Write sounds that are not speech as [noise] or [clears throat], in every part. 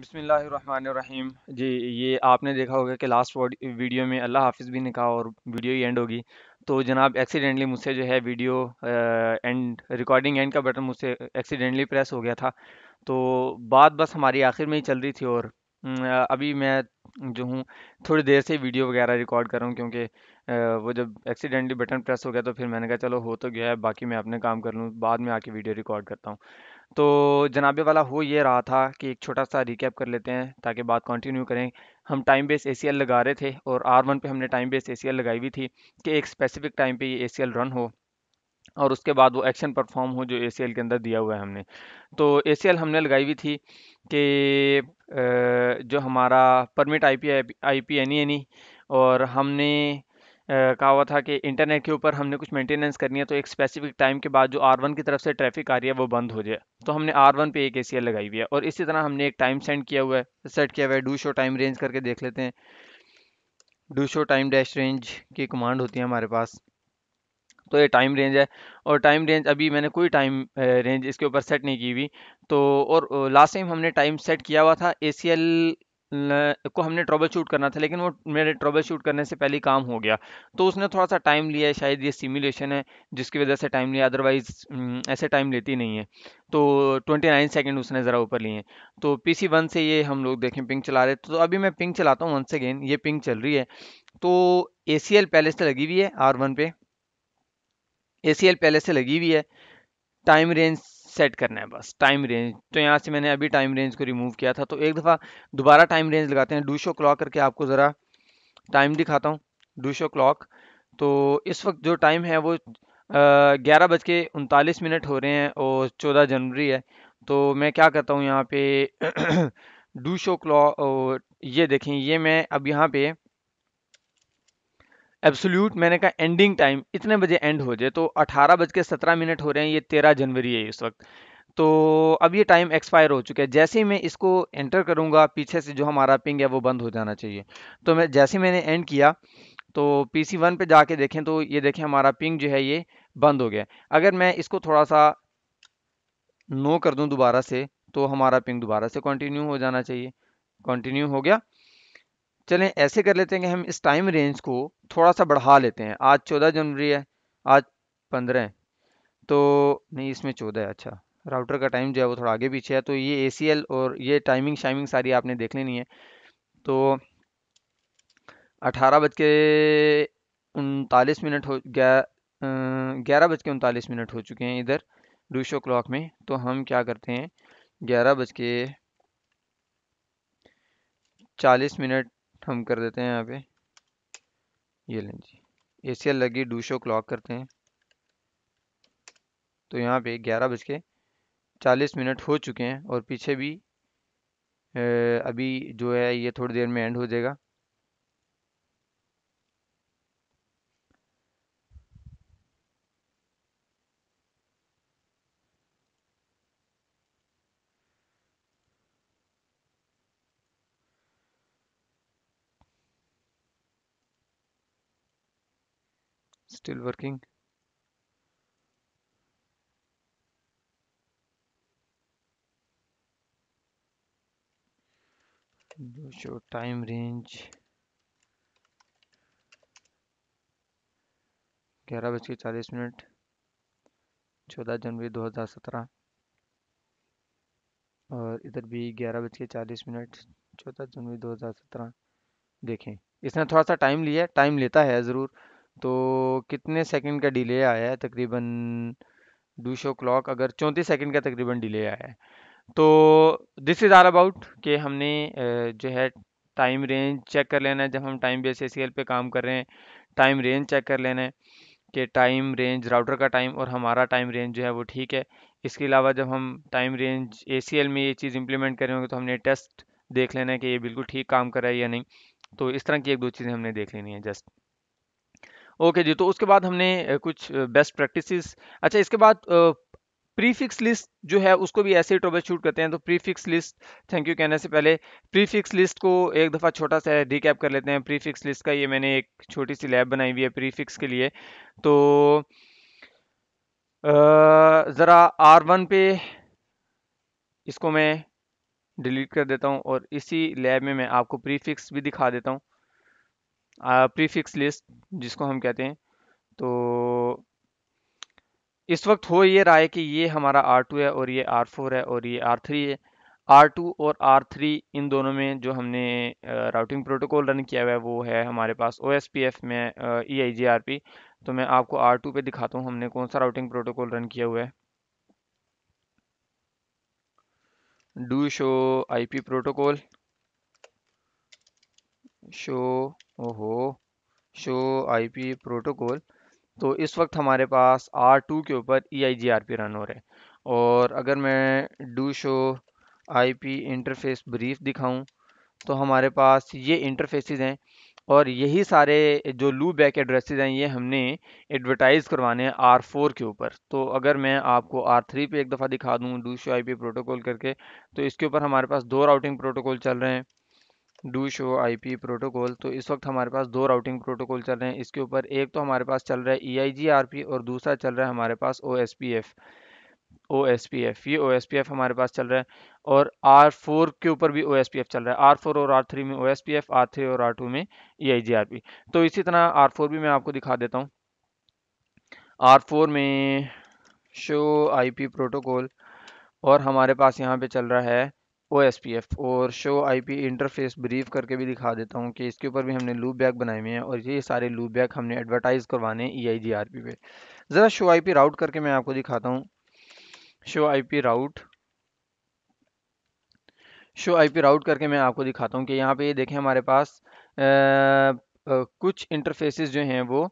बिसमीम जी ये आपने देखा होगा कि लास्ट वीडियो में अल्लाह हाफिज़ भी ने कहा और वीडियो ही एंड होगी तो जनाब एक्सीडेंटली मुझसे जो है वीडियो एंड रिकॉर्डिंग एंड का बटन मुझसे एक्सीडेंटली प्रेस हो गया था तो बात बस हमारी आखिर में ही चल रही थी और अभी मैं जो हूँ थोड़ी देर से वीडियो वगैरह रिकॉर्ड कर रहा हूँ क्योंकि वो जब एक्सीडेंटली बटन प्रेस हो गया तो फिर मैंने कहा चलो हो तो गया है बाकी मैं अपने काम कर लूँ बाद में आके वीडियो रिकॉर्ड करता हूँ। तो जनाबे वाला हो ये रहा था कि एक छोटा-सा रिकैप कर लेते हैं ताकि बात कंटिन्यू करें। हम टाइम बेस एसीएल लगा रहे थे और आर वन हमने टाइम बेस एसीएल लगाई हुई थी कि एक स्पेसिफिक टाइम पे ये एसीएल रन हो और उसके बाद वो एक्शन परफॉर्म हो जो एसीएल के अंदर दिया हुआ है हमने। तो एसीएल हमने लगाई हुई थी कि जो हमारा permit I P I P any any और हमने कहा हुआ था कि इंटरनेट के ऊपर हमने कुछ मेंटेनेंस करनी है तो एक स्पेसिफिक टाइम के बाद जो आर वन की तरफ से ट्रैफिक आ रही है वो बंद हो जाए तो हमने आर वन पर एक ए लगाई हुई है और इसी तरह हमने एक टाइम सेंड किया हुआ है सेट किया हुआ है डू शो टाइम रेंज करके देख लेते हैं do show time dash range की कमांड होती है हमारे पास तो ये टाइम रेंज है और टाइम रेंज अभी मैंने कोई टाइम रेंज इसके ऊपर सेट नहीं की हुई तो और लास्ट टाइम हमने टाइम सेट किया हुआ था ए को हमने ट्रबल शूट करना था लेकिन वो मेरे ट्रबल शूट करने से पहले काम हो गया तो उसने थोड़ा सा टाइम लिया है शायद ये सिमुलेशन है जिसकी वजह से टाइम लिया अदरवाइज ऐसे टाइम लेती नहीं है तो 29 सेकंड उसने ज़रा ऊपर लिए तो पी सी वन से ये हम लोग देखें पिंक चला रहे तो अभी मैं पिंक चलाता हूँ वंस अगेन ये पिंक चल रही है तो ए सी एल पहले से लगी हुई है आर वन पे ए पहले से लगी हुई है टाइम रेंज सेट करना है बस टाइम रेंज तो यहाँ से मैंने अभी टाइम रेंज को रिमूव किया था तो एक दफ़ा दोबारा टाइम रेंज लगाते हैं डू शो क्लॉक करके आपको ज़रा टाइम दिखाता हूँ डू शो क्लॉक तो इस वक्त जो टाइम है वो ग्यारह बज के उनतालीस मिनट हो रहे हैं और चौदह जनवरी है तो मैं क्या करता हूँ यहाँ पे डू शो क्लॉक ये देखें ये मैं अब यहाँ पे एब्सोल्यूट मैंने कहा एंडिंग टाइम इतने बजे एंड हो जाए तो अठारह बज के सत्रह मिनट हो रहे हैं ये तेरह जनवरी है इस वक्त तो अब ये टाइम एक्सपायर हो चुका है जैसे ही मैं इसको एंटर करूँगा पीछे से जो हमारा पिंग है वो बंद हो जाना चाहिए तो मैं जैसे मैंने एंड किया तो पी सी वन पर जाके देखें तो ये देखें हमारा पिंग जो है ये बंद हो गया अगर मैं इसको थोड़ा सा नो कर दूँ दोबारा से तो हमारा पिंग दोबारा से कंटिन्यू हो जाना चाहिए कंटिन्यू हो गया चलें ऐसे कर लेते हैं कि हम इस टाइम रेंज को थोड़ा सा बढ़ा लेते हैं आज चौदह जनवरी है आज पंद्रह तो नहीं इसमें चौदह है अच्छा राउटर का टाइम जो है वो थोड़ा आगे पीछे है तो ये ए और ये टाइमिंग शाइमिंग सारी आपने देख लेनी है तो अठारह बज के उनतालीस मिनट हो गया ग्यारह बज के उनतालीस मिनट हो चुके हैं इधर डूशो क्लॉक में तो हम क्या करते हैं ग्यारह बज के चालीस मिनट हम कर देते हैं यहाँ पे ये लें जी ए सी एल लगी डूशो क्लॉक करते हैं तो यहाँ पे ग्यारह बज के चालीस मिनट हो चुके हैं और पीछे भी अभी जो है ये थोड़ी देर में एंड हो जाएगा still working do show time range ग्यारह बज के चालीस मिनट चौदह जनवरी 2017 और इधर भी ग्यारह बज के चालीस मिनट चौदह जनवरी 2017 देखें इसने थोड़ा सा टाइम लिया टाइम लेता है ज़रूर तो कितने सेकंड का डिले आया है तकरीबन डू शो क्लॉक अगर चौंतीस सेकंड का तकरीबन डिले आया है तो दिस इज़ आर अबाउट कि हमने जो है टाइम रेंज चेक कर लेना है जब हम टाइम बेस ए पे काम कर रहे हैं टाइम रेंज चेक कर लेना है कि टाइम रेंज राउटर का टाइम और हमारा टाइम रेंज जो है वो ठीक है इसके अलावा जब हम टाइम रेंज ए में ये चीज़ इम्प्लीमेंट करेंगे तो हमने टेस्ट देख लेना है कि ये बिल्कुल ठीक काम कर रहा है या नहीं तो इस तरह की एक दो चीज़ें हमने देख लेनी है जस्ट ओके जी तो उसके बाद हमने कुछ बेस्ट प्रैक्टिसेस अच्छा इसके बाद प्रीफिक्स लिस्ट जो है उसको भी ऐसे ही ट्रोबल शूट करते हैं तो प्रीफिक्स लिस्ट थैंक यू कहने से पहले प्रीफिक्स लिस्ट को एक दफ़ा छोटा सा रिकैप कर लेते हैं प्रीफिक्स लिस्ट का ये मैंने एक छोटी सी लैब बनाई हुई है प्रीफिक्स के लिए तो ज़रा आर वन पे इसको मैं डिलीट कर देता हूँ और इसी लैब में मैं आपको प्रीफिक्स भी दिखा देता हूँ प्रीफिक्स लिस्ट जिसको हम कहते हैं तो इस वक्त हो ये राय कि ये हमारा R2 है और ये R4 है और ये R3 है R2 और R3 इन दोनों में जो हमने राउटिंग प्रोटोकॉल रन किया हुआ है वो है हमारे पास ओ में E I G R P तो मैं आपको R2 पे दिखाता हूँ हमने कौन सा राउटिंग प्रोटोकॉल रन किया हुआ है do show P protocol show ओहो शो आईपी प्रोटोकॉल तो इस वक्त हमारे पास आर टू के ऊपर E I G R P run हो रहे हैं और अगर मैं do show I P interface brief दिखाऊं तो हमारे पास ये इंटरफेसेस हैं और यही सारे जो लू बैक एड्रेस हैं ये हमने एडवर्टाइज़ करवाने हैं आर फोर के ऊपर तो अगर मैं आपको आर थ्री पर एक दफ़ा दिखा दूँ do show I P protocol करके तो इसके ऊपर हमारे पास दो राउटिंग प्रोटोकॉल चल रहे हैं डू शो आई प्रोटोकॉल तो इस वक्त हमारे पास दो राउटिंग प्रोटोकॉल चल रहे हैं इसके ऊपर एक तो हमारे पास चल रहा है ई e आई और दूसरा चल रहा है हमारे पास O O S P F ये ओ एस पी एफ हमारे पास चल रहा है और आर फोर के ऊपर भी ओ एस पी एफ चल रहा है आर फोर और आर थ्री में O S P F R three और आर टू में E I G R P तो इसी तरह आर फोर भी मैं आपको दिखा देता हूँ आर फोर में शो आई पी प्रोटोकॉल और हमारे पास यहाँ पे चल रहा है ओ एस पी एफ और show I P interface brief करके भी दिखा देता हूँ कि इसके ऊपर भी हमने लूप बैग बनाए हुए हैं और ये सारे लूप बैग हमने एडवर्टाइज़ करवाने हैं ई आई जी आर पी पे ज़रा शो आई पी राउट करके मैं आपको दिखाता हूँ show I P route show I P route करके मैं आपको दिखाता हूँ कि यहाँ पे ये देखें हमारे पास आ, आ, कुछ इंटरफेसेस जो हैं वो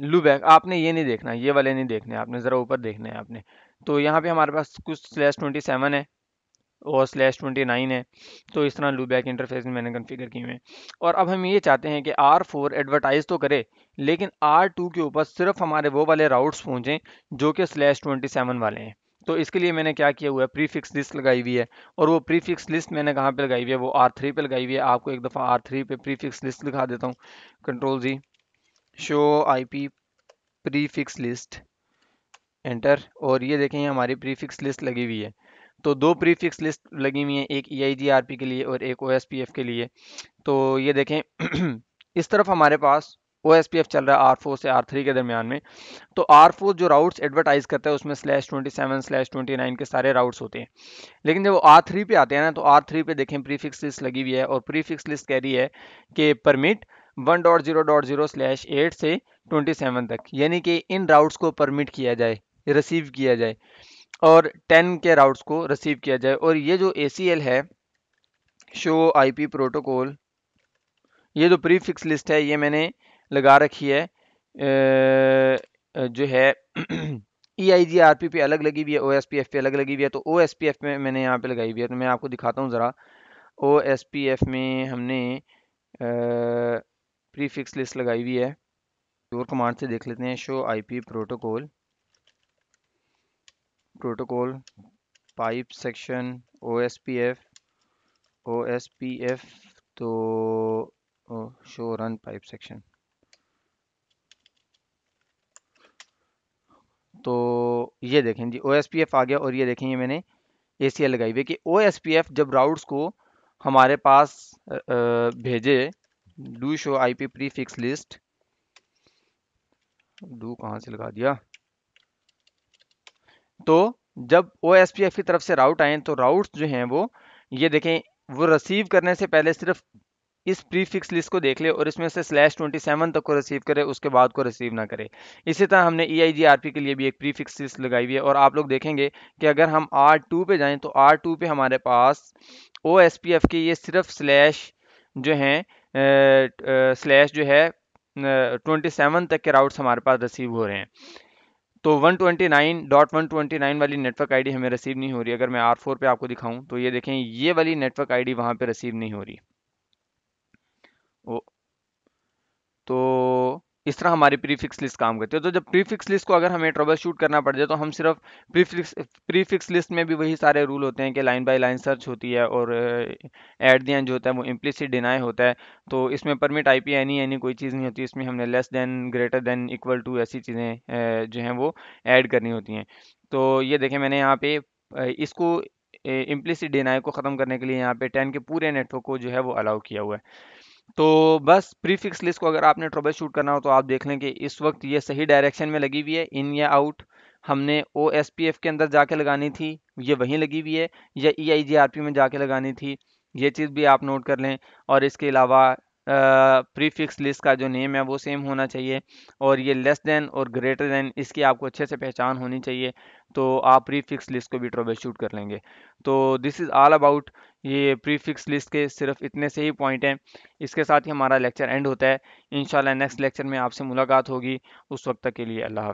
लूप बैग [clears throat] आपने ये नहीं देखना ये वाले नहीं देखने आपने ज़रा ऊपर देखना है आपने तो यहाँ पे हमारे पास कुछ स्लैश ट्वेंटी सेवन है और स्लैश ट्वेंटी नाइन है तो इस तरह लूबैक इंटरफेस मैंने कन्फिगर किए हुए हैं और अब हम ये चाहते हैं कि आर फोर एडवर्टाइज़ तो करे लेकिन आर टू के ऊपर सिर्फ हमारे वो वाले राउट्स पहुँचें जो कि स्लैश ट्वेंटी सेवन वाले हैं तो इसके लिए मैंने क्या किया हुआ है प्रीफिक्स लिस्ट लगाई हुई है और वो प्रीफिक्स लिस्ट मैंने कहाँ पे लगाई हुई है वो आर थ्री पर लगाई हुई है आपको एक दफ़ा आर थ्री पर प्रीफिक्स लिस्ट लिखा देता हूँ control G show I P prefix list enter और ये देखें हमारी प्रीफिक्स लिस्ट लगी हुई है तो दो प्रीफिक्स लिस्ट लगी हुई है एक ई आई जी आर पी के लिए और एक ओ एस पी एफ के लिए तो ये देखें [clears throat] इस तरफ हमारे पास ओ एस पी एफ चल रहा है आर फोर से आर थ्री के दरमियान में तो आर फोर जो राउट्स एडवर्टाइज करता है उसमें slash twenty seven slash twenty nine के सारे राउट्स होते हैं लेकिन जब वो आर थ्री पे आते हैं ना तो आर थ्री पे देखें प्रीफिक्स लिस्ट लगी हुई है और प्रीफिक्स लिस्ट कह रही है कि permit one dot zero dot zero slash eight से ट्वेंटी सेवन तक यानी कि इन राउट्स को परमिट किया जाए रिसीव किया जाए और 10 के राउट्स को रिसीव किया जाए और ये जो ए है शो आईपी प्रोटोकॉल ये जो प्रीफिक्स लिस्ट है ये मैंने लगा रखी है जो है ई आई जी आर पी पे अलग लगी हुई है ओ एस पी एफ पे अलग लगी हुई है तो ओ एस पी एफ में मैंने यहाँ पे लगाई हुई है तो मैं आपको दिखाता हूँ ज़रा ओ एस पी एफ में हमने प्रीफिक्स लिस्ट लगाई हुई है और कमांड से देख लेते हैं show I P protocol protocol pipe section ospf ospf तो show run pipe section तो ये देखें जी ओ आ गया और ये देखें ये मैंने ए लगाई हुई कि ओ जब राउट्स को हमारे पास भेजे do show I P prefix list do कहाँ से लगा दिया तो जब ओ की तरफ से राउट आए तो राउट्स जो हैं वो ये देखें वो रिसीव करने से पहले सिर्फ इस प्रीफिक्स लिस्ट को देख ले और इसमें से स्लैश ट्वेंटी सेवन तक को रिसीव करे उसके बाद को रिसीव ना करे इसी तरह हमने ई आई जी आर पी के लिए भी एक प्रीफिक्स लिस्ट लगाई हुई है और आप लोग देखेंगे कि अगर हम आर टू पे जाएं तो आर टू पे हमारे पास ओ एस पी एफ के ये सिर्फ स्लैश जो हैं स्लैश जो है ट्वेंटी सेवन तक के राउट्स हमारे पास रिसीव हो रहे हैं तो 129.129 वाली नेटवर्क आईडी हमें रिसीव नहीं हो रही अगर मैं R4 पे आपको दिखाऊं तो ये देखें ये वाली नेटवर्क आईडी वहां पे रिसीव नहीं हो रही ओ तो इस तरह हमारी प्रीफिक्स लिस्ट काम करती है तो जब प्रीफिक्स लिस्ट को अगर हमें ट्रबल शूट करना पड़ जाए तो हम सिर्फ प्रीफिक्स प्रीफिक्स लिस्ट में भी वही सारे रूल होते हैं कि लाइन बाय लाइन सर्च होती है और एट दी एंड जो होता है वो इम्प्लीसिट डिनाई होता है तो इसमें permit I P any any कोई चीज़ नहीं होती इसमें हमने less than greater than equal to ऐसी चीज़ें जो हैं वो ऐड करनी होती हैं तो ये देखें मैंने यहाँ पे इसको इम्प्लीसिट डिनाई को ख़त्म करने के लिए यहाँ पे टेन के पूरे नेटवर्क को जो है वो अलाउ किया हुआ है तो बस प्रीफिक्स लिस्ट को अगर आपने ट्रोबल शूट करना हो तो आप देख लें कि इस वक्त ये सही डायरेक्शन में लगी हुई है इन या आउट हमने ओ एस पी एफ के अंदर जाके लगानी थी ये वहीं लगी हुई है या ई आई जी आर पी में जाके लगानी थी ये चीज़ भी आप नोट कर लें और इसके अलावा प्रीफिक्स लिस्ट का जो नेम है वो सेम होना चाहिए और ये लेस देन और ग्रेटर देन इसकी आपको अच्छे से पहचान होनी चाहिए तो आप प्रीफिक्स लिस्ट को भी ट्रोबल शूट कर लेंगे तो दिस इज़ ऑल अबाउट ये प्रीफिक्स लिस्ट के सिर्फ इतने से ही पॉइंट हैं इसके साथ ही हमारा लेक्चर एंड होता है इन नेक्स्ट लेक्चर में आपसे मुलाकात होगी उस वक्त तक के लिए अल्लाह